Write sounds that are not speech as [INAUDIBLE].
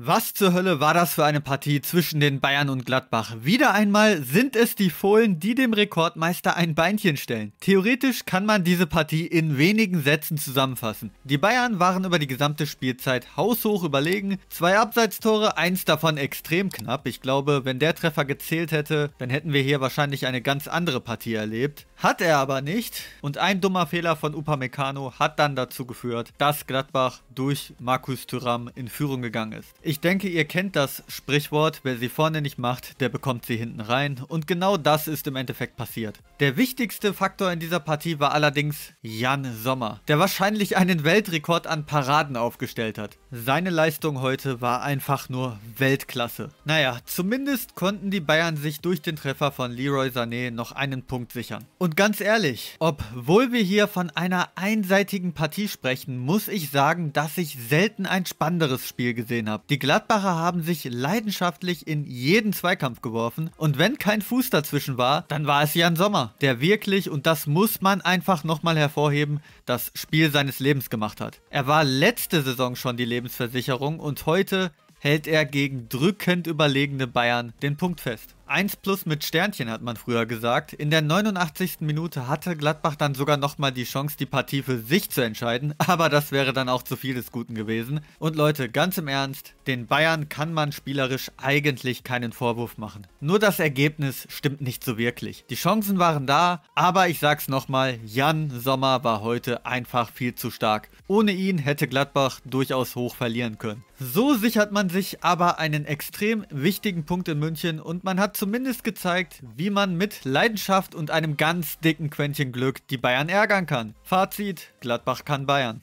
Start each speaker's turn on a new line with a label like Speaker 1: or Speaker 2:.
Speaker 1: Was zur Hölle war das für eine Partie zwischen den Bayern und Gladbach? Wieder einmal sind es die Fohlen, die dem Rekordmeister ein Beinchen stellen. Theoretisch kann man diese Partie in wenigen Sätzen zusammenfassen. Die Bayern waren über die gesamte Spielzeit haushoch überlegen. Zwei Abseitstore, eins davon extrem knapp. Ich glaube, wenn der Treffer gezählt hätte, dann hätten wir hier wahrscheinlich eine ganz andere Partie erlebt. Hat er aber nicht. Und ein dummer Fehler von Upamecano hat dann dazu geführt, dass Gladbach durch Markus Thuram in Führung gegangen ist. Ich denke, ihr kennt das Sprichwort, wer sie vorne nicht macht, der bekommt sie hinten rein. Und genau das ist im Endeffekt passiert. Der wichtigste Faktor in dieser Partie war allerdings Jan Sommer, der wahrscheinlich einen Weltrekord an Paraden aufgestellt hat. Seine Leistung heute war einfach nur Weltklasse. Naja, zumindest konnten die Bayern sich durch den Treffer von Leroy Sané noch einen Punkt sichern. Und und ganz ehrlich, obwohl wir hier von einer einseitigen Partie sprechen, muss ich sagen, dass ich selten ein spannenderes Spiel gesehen habe. Die Gladbacher haben sich leidenschaftlich in jeden Zweikampf geworfen und wenn kein Fuß dazwischen war, dann war es Jan Sommer, der wirklich, und das muss man einfach nochmal hervorheben, das Spiel seines Lebens gemacht hat. Er war letzte Saison schon die Lebensversicherung und heute hält er gegen drückend überlegene Bayern den Punkt fest. 1 plus mit Sternchen hat man früher gesagt. In der 89. Minute hatte Gladbach dann sogar nochmal die Chance, die Partie für sich zu entscheiden, [LAUGHS] aber das wäre dann auch zu viel des Guten gewesen. Und Leute, ganz im Ernst, den Bayern kann man spielerisch eigentlich keinen Vorwurf machen. Nur das Ergebnis stimmt nicht so wirklich. Die Chancen waren da, aber ich sag's nochmal, Jan Sommer war heute einfach viel zu stark. Ohne ihn hätte Gladbach durchaus hoch verlieren können. So sichert man sich aber einen extrem wichtigen Punkt in München und man hat zumindest gezeigt, wie man mit Leidenschaft und einem ganz dicken Quäntchen Glück die Bayern ärgern kann. Fazit, Gladbach kann Bayern.